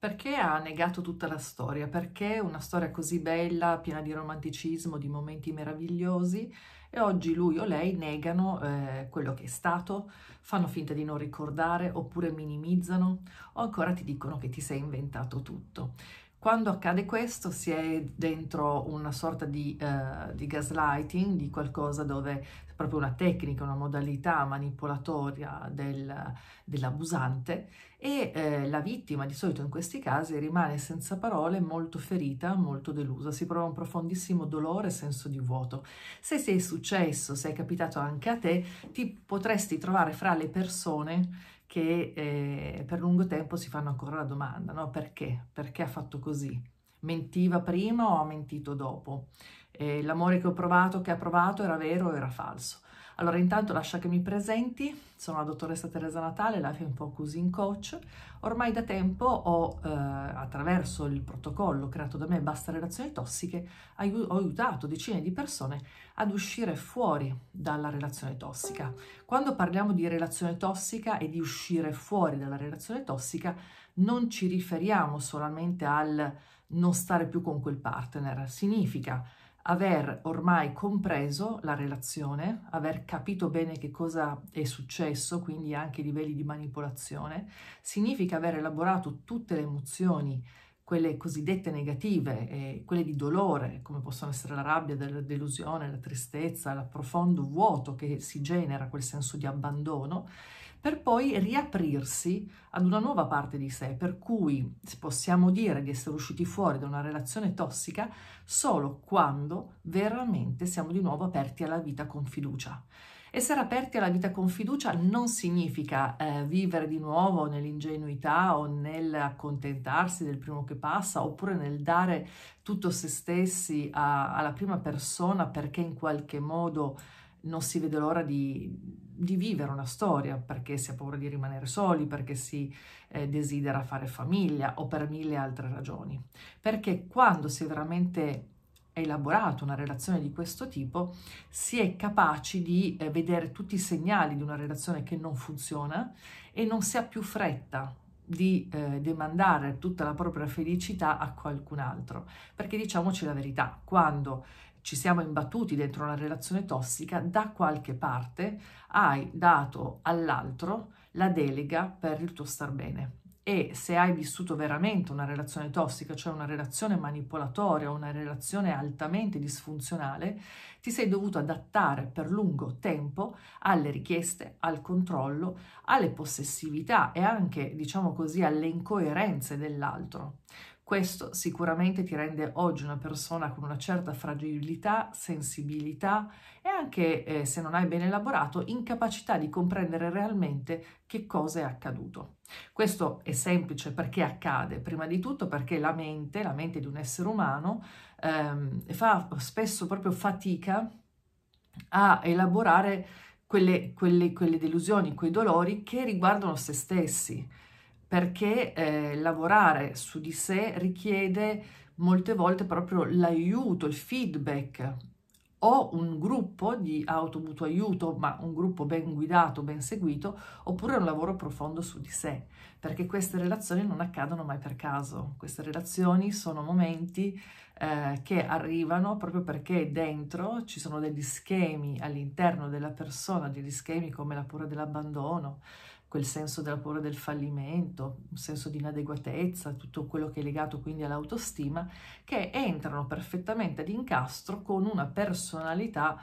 perché ha negato tutta la storia, perché una storia così bella, piena di romanticismo, di momenti meravigliosi, e oggi lui o lei negano eh, quello che è stato, fanno finta di non ricordare oppure minimizzano o ancora ti dicono che ti sei inventato tutto. Quando accade questo si è dentro una sorta di, uh, di, gaslighting, di qualcosa dove è proprio una tecnica, una modalità manipolatoria del, dell'abusante e eh, la vittima di solito in questi casi rimane senza parole, molto ferita, molto delusa, si prova un profondissimo dolore, e senso di vuoto. Se sei successo, se è capitato anche a te, ti potresti trovare fra le persone che eh, per lungo tempo si fanno ancora la domanda, no? Perché? Perché ha fatto così? Mentiva prima o ha mentito dopo? Eh, l'amore che ho provato, che ha provato, era vero o era falso? Allora, intanto lascia che mi presenti, sono la dottoressa Teresa Natale, Life and in Coach. Ormai da tempo ho, eh, attraverso il protocollo creato da me, Basta Relazioni Tossiche, aiu- ho aiutato decine di persone ad uscire fuori dalla relazione tossica. Quando parliamo di relazione tossica e di uscire fuori dalla relazione tossica, non ci riferiamo solamente al non stare più con quel partner, significa aver ormai compreso la relazione, aver capito bene che cosa è successo, quindi anche i livelli di manipolazione, significa aver elaborato tutte le emozioni quelle cosiddette negative, eh, quelle di dolore, come possono essere la rabbia, la delusione, la tristezza, il profondo vuoto che si genera, quel senso di abbandono, per poi riaprirsi ad una nuova parte di sé, per cui possiamo dire di essere usciti fuori da una relazione tossica solo quando veramente siamo di nuovo aperti alla vita con fiducia. Essere aperti alla vita con fiducia non significa eh, vivere di nuovo nell'ingenuità o nel accontentarsi del primo che passa oppure nel dare tutto se stessi a, alla prima persona perché in qualche modo non si vede l'ora di, di, vivere una storia, perché si ha paura di rimanere soli, perché si eh, desidera fare famiglia o per mille altre ragioni. Perché quando si è veramente elaborato una relazione di questo tipo, si è capaci di eh, vedere tutti i segnali di una relazione che non funziona e non si ha più fretta di eh, demandare tutta la propria felicità a qualcun altro. Perché diciamoci la verità, quando ci siamo imbattuti dentro una relazione tossica, da qualche parte hai dato all'altro la delega per il tuo star bene e se hai vissuto veramente una relazione tossica, cioè una relazione manipolatoria, una relazione altamente disfunzionale, ti sei dovuto adattare per lungo tempo alle richieste, al controllo, alle possessività e anche, diciamo così, alle incoerenze dell'altro. Questo sicuramente ti rende oggi una persona con una certa fragilità, sensibilità e anche, eh, se non hai ben elaborato, incapacità di comprendere realmente che cosa è accaduto. Questo è semplice perché accade, prima di tutto perché la mente, la mente di un essere umano, ehm, fa spesso proprio fatica a elaborare quelle, quelle, quelle delusioni, quei dolori che riguardano se stessi perché eh, lavorare su di sé richiede molte volte proprio l'aiuto, il feedback o un gruppo di automutuo aiuto, ma un gruppo ben guidato, ben seguito, oppure un lavoro profondo su di sé, perché queste relazioni non accadono mai per caso. Queste relazioni sono momenti eh, che arrivano proprio perché dentro ci sono degli schemi all'interno della persona, degli schemi come la paura dell'abbandono, quel senso della paura del fallimento, un senso di inadeguatezza, tutto quello che è legato quindi all'autostima, che entrano perfettamente ad incastro con una personalità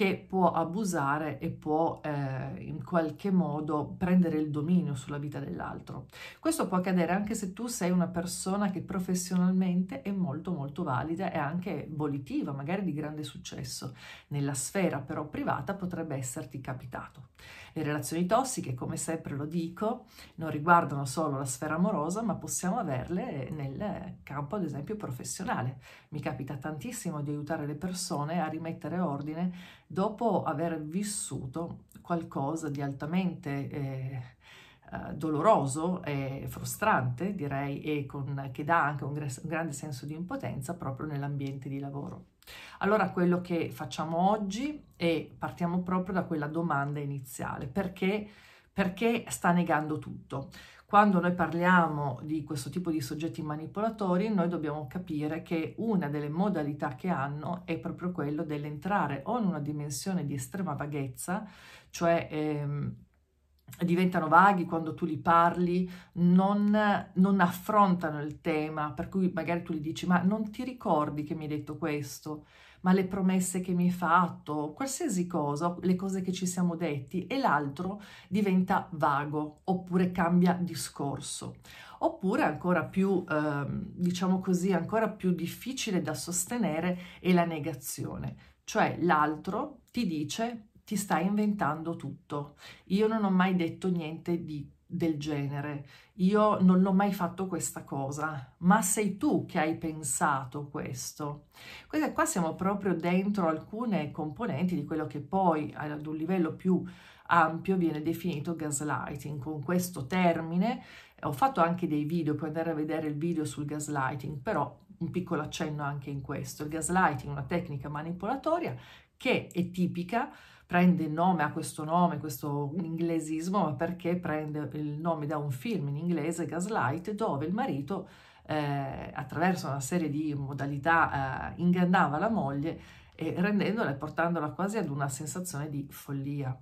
che può abusare e può eh, in qualche modo prendere il dominio sulla vita dell'altro. Questo può accadere anche se tu sei una persona che professionalmente è molto molto valida e anche volitiva, magari di grande successo. Nella sfera però privata potrebbe esserti capitato. Le relazioni tossiche, come sempre lo dico, non riguardano solo la sfera amorosa, ma possiamo averle nel campo ad esempio professionale. Mi capita tantissimo di aiutare le persone a rimettere ordine dopo aver vissuto qualcosa di altamente eh, eh, doloroso e frustrante, direi, e con, che dà anche un, un grande senso di impotenza proprio nell'ambiente di lavoro. Allora quello che facciamo oggi è partiamo proprio da quella domanda iniziale, perché perché sta negando tutto. Quando noi parliamo di questo tipo di soggetti manipolatori, noi dobbiamo capire che una delle modalità che hanno è proprio quello dell'entrare o in una dimensione di estrema vaghezza, cioè ehm, diventano vaghi quando tu li parli, non, non, affrontano il tema, per cui magari tu gli dici ma non ti ricordi che mi hai detto questo? ma le promesse che mi hai fatto, qualsiasi cosa, le cose che ci siamo detti e l'altro diventa vago oppure cambia discorso. Oppure ancora più, eh, diciamo così, ancora più difficile da sostenere è la negazione, cioè l'altro ti dice ti stai inventando tutto, io non ho mai detto niente di del genere. Io non l'ho mai fatto questa cosa, ma sei tu che hai pensato questo. Quindi qua siamo proprio dentro alcune componenti di quello che poi ad un livello più ampio viene definito gaslighting. Con questo termine eh, ho fatto anche dei video, puoi andare a vedere il video sul gaslighting, però un piccolo accenno anche in questo. Il gaslighting è una tecnica manipolatoria che è tipica prende il nome, ha questo nome, questo inglesismo, ma perché prende il nome da un film in inglese, Gaslight, dove il marito, eh, attraverso una serie di modalità, eh, ingannava la moglie, e rendendola e portandola quasi ad una sensazione di follia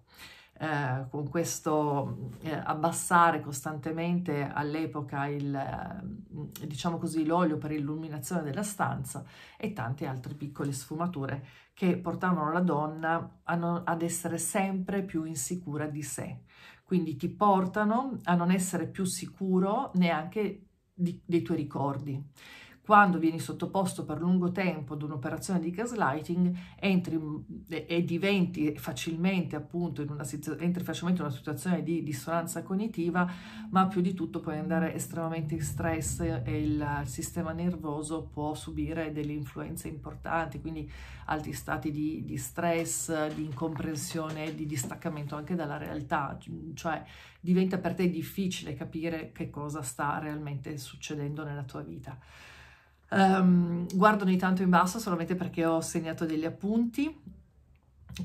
eh, con questo eh, abbassare costantemente all'epoca il, eh, diciamo così, l'olio per illuminazione della stanza e tante altre piccole sfumature che portavano la donna no, ad essere sempre più insicura di sé. Quindi ti portano a non essere più sicuro neanche di, dei tuoi ricordi quando vieni sottoposto per lungo tempo ad un'operazione di gaslighting, entri e diventi facilmente appunto in una, facilmente in una situazione di dissonanza cognitiva, ma più di tutto puoi andare estremamente in stress e il sistema nervoso può subire delle influenze importanti, quindi alti stati di, di stress, di incomprensione, di distaccamento anche dalla realtà, cioè diventa per te difficile capire che cosa sta realmente succedendo nella tua vita. Um, guardo ogni tanto in basso solamente perché ho segnato degli appunti.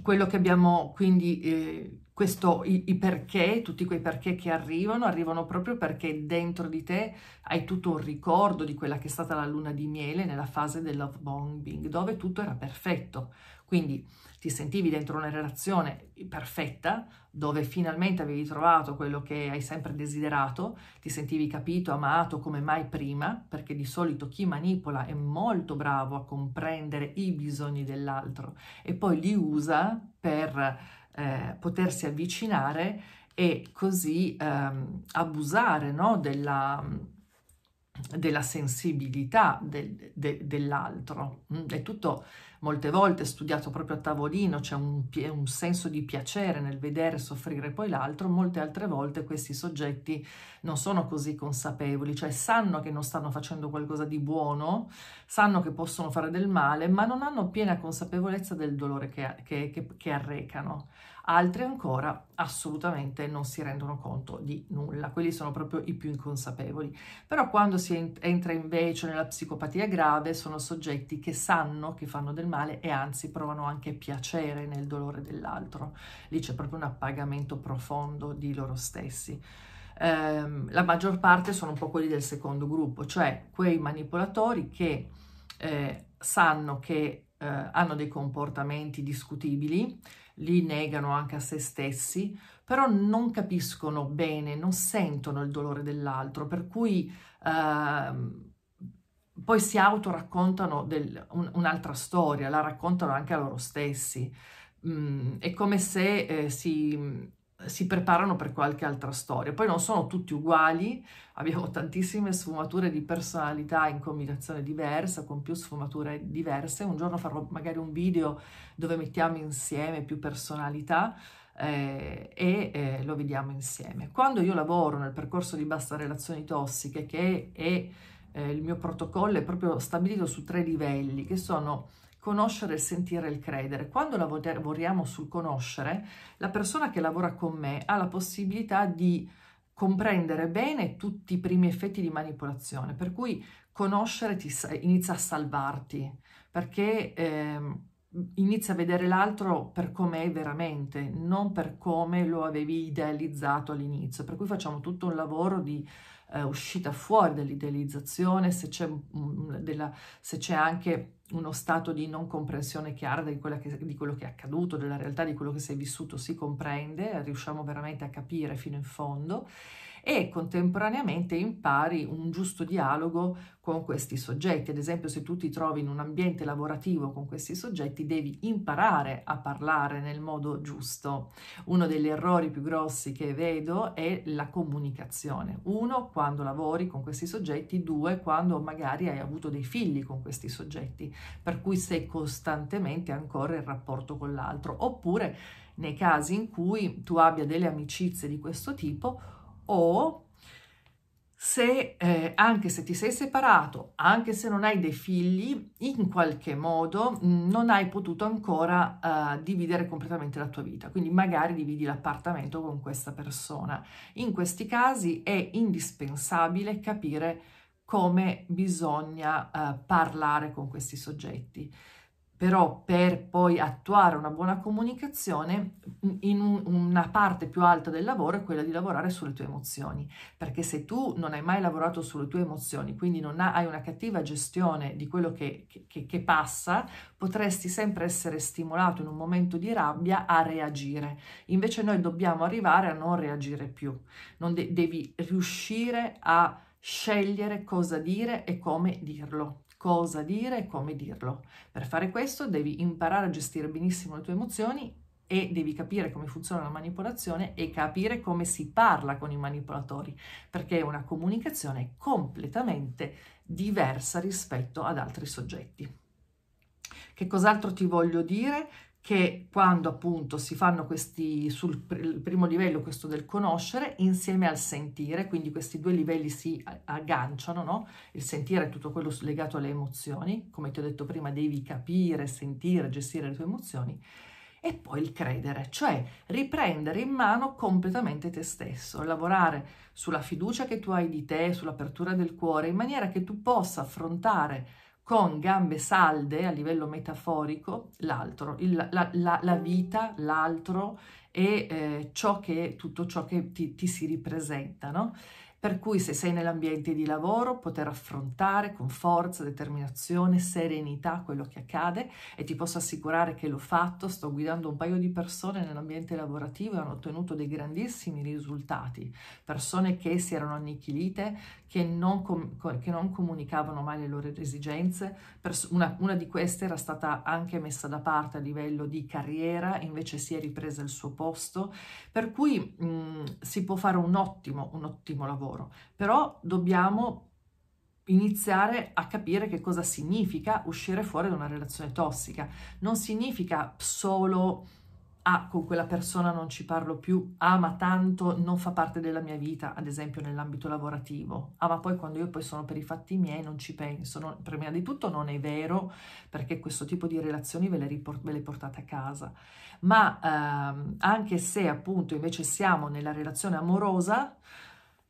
Quello che abbiamo quindi, eh, questo, i, i, perché, tutti quei perché che arrivano, arrivano proprio perché dentro di te hai tutto un ricordo di quella che è stata la luna di miele nella fase del love bombing, dove tutto era perfetto. Quindi ti sentivi dentro una relazione perfetta, dove finalmente avevi trovato quello che hai sempre desiderato, ti sentivi capito, amato come mai prima, perché di solito chi manipola è molto bravo a comprendere i bisogni dell'altro e poi li usa per eh, potersi avvicinare e così ehm, abusare no, della, della sensibilità del, de, dell'altro. Mm, è tutto molte volte studiato proprio a tavolino, c'è un, un, senso di piacere nel vedere soffrire poi l'altro, molte altre volte questi soggetti non sono così consapevoli, cioè sanno che non stanno facendo qualcosa di buono, sanno che possono fare del male, ma non hanno piena consapevolezza del dolore che, che, che, che arrecano. Altri ancora assolutamente non si rendono conto di nulla, quelli sono proprio i più inconsapevoli. Però quando si entra invece nella psicopatia grave sono soggetti che sanno che fanno del male, male e anzi provano anche piacere nel dolore dell'altro. Lì c'è proprio un appagamento profondo di loro stessi. Eh, la maggior parte sono un po' quelli del secondo gruppo, cioè quei manipolatori che eh, sanno che eh, hanno dei comportamenti discutibili, li negano anche a se stessi, però non capiscono bene, non sentono il dolore dell'altro, per cui ehm, poi si autoraccontano del, un, un'altra storia, la raccontano anche a loro stessi. Mm, è come se eh, si, si, preparano per qualche altra storia. Poi non sono tutti uguali, abbiamo tantissime sfumature di personalità in combinazione diversa, con più sfumature diverse. Un giorno farò magari un video dove mettiamo insieme più personalità. Eh, e eh, lo vediamo insieme. Quando io lavoro nel percorso di basta relazioni tossiche, che è eh, il mio protocollo è proprio stabilito su tre livelli che sono conoscere, il sentire e il credere. Quando lavoriamo sul conoscere, la persona che lavora con me ha la possibilità di comprendere bene tutti i primi effetti di manipolazione, per cui conoscere ti, inizia a salvarti, perché eh, inizia a vedere l'altro per come è veramente, non per come lo avevi idealizzato all'inizio, per cui facciamo tutto un lavoro di eh, uscita fuori dall'idealizzazione, se c'è, mh, della, se c'è anche uno stato di non comprensione chiara di, che, di, quello che è accaduto, della realtà, di quello che si è vissuto, si comprende, riusciamo veramente a capire fino in fondo e contemporaneamente impari un giusto dialogo con questi soggetti. Ad esempio, se tu ti trovi in un ambiente lavorativo con questi soggetti, devi imparare a parlare nel modo giusto. Uno degli errori più grossi che vedo è la comunicazione. Uno, quando lavori con questi soggetti, due, quando magari hai avuto dei figli con questi soggetti, per cui sei costantemente ancora in rapporto con l'altro, oppure nei casi in cui tu abbia delle amicizie di questo tipo, o se eh, anche se ti sei separato, anche se non hai dei figli, in qualche modo mm, non hai potuto ancora uh, dividere completamente la tua vita, quindi magari dividi l'appartamento con questa persona. In questi casi è indispensabile capire come bisogna uh, parlare con questi soggetti però per poi attuare una buona comunicazione, mm, in una parte più alta del lavoro è quella di lavorare sulle tue emozioni, perché se tu non hai mai lavorato sulle tue emozioni, quindi non hai una cattiva gestione di quello che, che, che passa, potresti sempre essere stimolato in un momento di rabbia a reagire. Invece noi dobbiamo arrivare a non reagire più, non de- devi riuscire a scegliere cosa dire e come dirlo cosa dire e come dirlo. Per fare questo devi imparare a gestire benissimo le tue emozioni e devi capire come funziona la manipolazione e capire come si parla con i manipolatori, perché è una comunicazione completamente diversa rispetto ad altri soggetti. Che cos'altro ti voglio dire? che quando appunto si fanno questi sul pr primo livello, questo del conoscere, insieme al sentire, quindi questi due livelli si agganciano, no? Il sentire è tutto quello legato alle emozioni, come ti ho detto prima, devi capire, sentire, gestire le tue emozioni, e poi il credere, cioè riprendere in mano completamente te stesso, lavorare sulla fiducia che tu hai di te, sull'apertura del cuore, in maniera che tu possa affrontare con gambe salde a livello metaforico l'altro, il, la, la, la, vita, l'altro e eh, ciò che, tutto ciò che ti, ti si ripresenta, no? Per cui se sei nell'ambiente di lavoro poter affrontare con forza, determinazione, serenità quello che accade e ti posso assicurare che l'ho fatto, sto guidando un paio di persone nell'ambiente lavorativo e hanno ottenuto dei grandissimi risultati, persone che si erano annichilite, che non, com- che non comunicavano mai le loro esigenze, Pers- una, una di queste era stata anche messa da parte a livello di carriera, invece si è ripresa il suo posto, per cui mh, si può fare un ottimo, un ottimo lavoro loro, però dobbiamo iniziare a capire che cosa significa uscire fuori da una relazione tossica. Non significa solo ah, con quella persona non ci parlo più, ah, ma tanto non fa parte della mia vita, ad esempio nell'ambito lavorativo, ah, ma poi quando io poi sono per i fatti miei non ci penso. Non, prima di tutto non è vero, perché questo tipo di relazioni ve le, riport- ve le portate a casa, ma ehm, anche se appunto invece siamo nella relazione amorosa,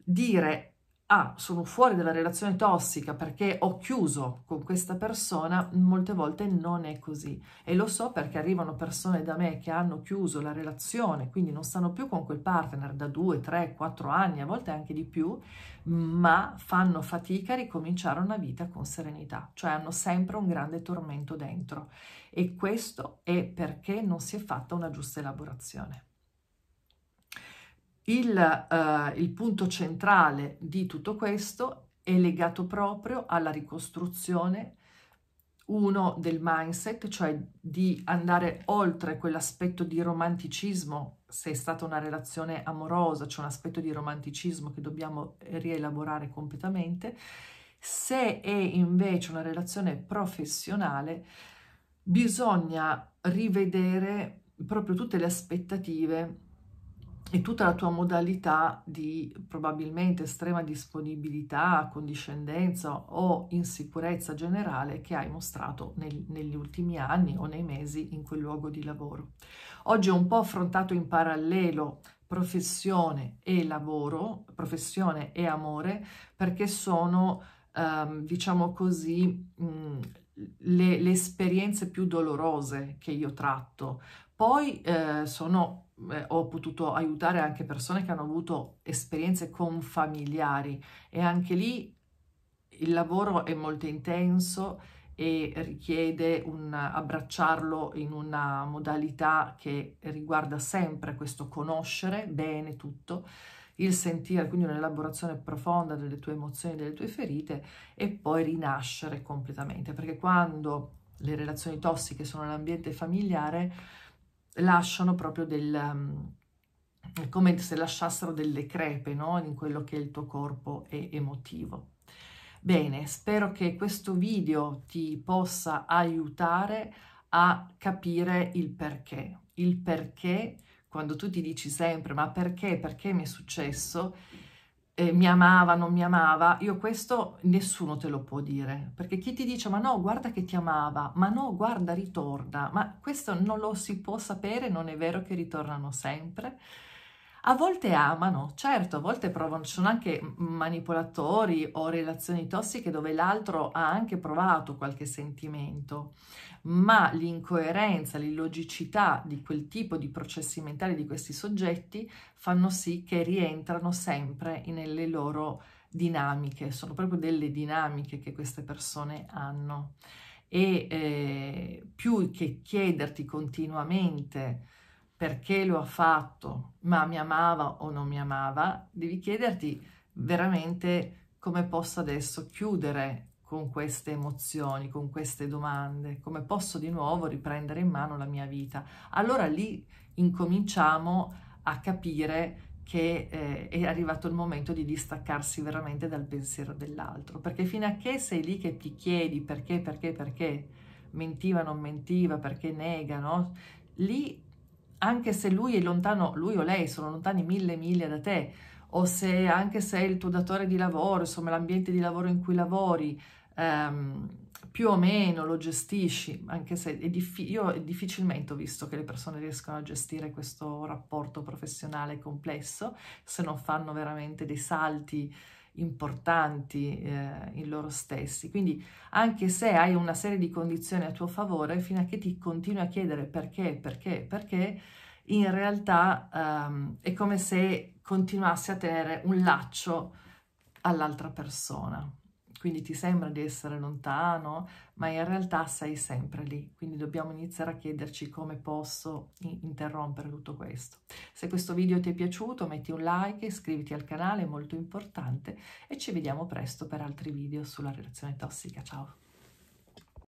dire ah sono fuori dalla relazione tossica perché ho chiuso con questa persona molte volte non è così e lo so perché arrivano persone da me che hanno chiuso la relazione quindi non stanno più con quel partner da due tre quattro anni a volte anche di più ma fanno fatica a ricominciare una vita con serenità cioè hanno sempre un grande tormento dentro e questo è perché non si è fatta una giusta elaborazione il, uh, il punto centrale di tutto questo è legato proprio alla ricostruzione uno del mindset, cioè di andare oltre quell'aspetto di romanticismo, se è stata una relazione amorosa, c'è cioè un aspetto di romanticismo che dobbiamo rielaborare completamente, se è invece una relazione professionale, bisogna rivedere proprio tutte le aspettative e tutta la tua modalità di probabilmente estrema disponibilità, condiscendenza o insicurezza generale che hai mostrato nel, negli ultimi anni o nei mesi in quel luogo di lavoro. Oggi ho un po' affrontato in parallelo professione e lavoro, professione e amore, perché sono, ehm, diciamo così, mh, le, le esperienze più dolorose che io tratto. Poi eh, sono eh, ho potuto aiutare anche persone che hanno avuto esperienze con familiari e anche lì il lavoro è molto intenso e richiede un abbracciarlo in una modalità che riguarda sempre questo conoscere bene tutto, il sentire, quindi un'elaborazione profonda delle tue emozioni, delle tue ferite e poi rinascere completamente, perché quando le relazioni tossiche sono nell'ambiente familiare lasciano proprio del... Ehm, come se lasciassero delle crepe no? in quello che è il tuo corpo è emotivo. Bene, spero che questo video ti possa aiutare a capire il perché. Il perché, quando tu ti dici sempre ma perché, perché mi è successo, eh, mi amava, non mi amava, io questo nessuno te lo può dire, perché chi ti dice ma no, guarda che ti amava, ma no, guarda, ritorna, ma questo non lo si può sapere, non è vero che ritornano sempre. A volte amano, certo, a volte provano, ci sono anche manipolatori o relazioni tossiche dove l'altro ha anche provato qualche sentimento, ma l'incoerenza, l'illogicità di quel tipo di processi mentali di questi soggetti fanno sì che rientrano sempre nelle loro dinamiche, sono proprio delle dinamiche che queste persone hanno. E eh, più che chiederti continuamente perché lo ha fatto, ma mi amava o non mi amava, devi chiederti veramente come posso adesso chiudere con queste emozioni, con queste domande, come posso di nuovo riprendere in mano la mia vita. Allora lì incominciamo a capire che eh, è arrivato il momento di distaccarsi veramente dal pensiero dell'altro, perché fino a che sei lì che ti chiedi perché, perché, perché, mentiva, non mentiva, perché nega, no? Lì, anche se lui è lontano, lui o lei sono lontani mille miglia da te, o se anche se il tuo datore di lavoro, insomma l'ambiente di lavoro in cui lavori, ehm, più o meno lo gestisci, anche se è diffi- io difficilmente ho visto che le persone riescano a gestire questo rapporto professionale complesso se non fanno veramente dei salti importanti eh, in loro stessi. Quindi anche se hai una serie di condizioni a tuo favore, fino a che ti continui a chiedere perché, perché, perché, in realtà um, è come se continuassi a tenere un laccio all'altra persona quindi ti sembra di essere lontano, ma in realtà sei sempre lì, quindi dobbiamo iniziare a chiederci come posso interrompere tutto questo. Se questo video ti è piaciuto metti un like, iscriviti al canale, è molto importante e ci vediamo presto per altri video sulla relazione tossica. Ciao!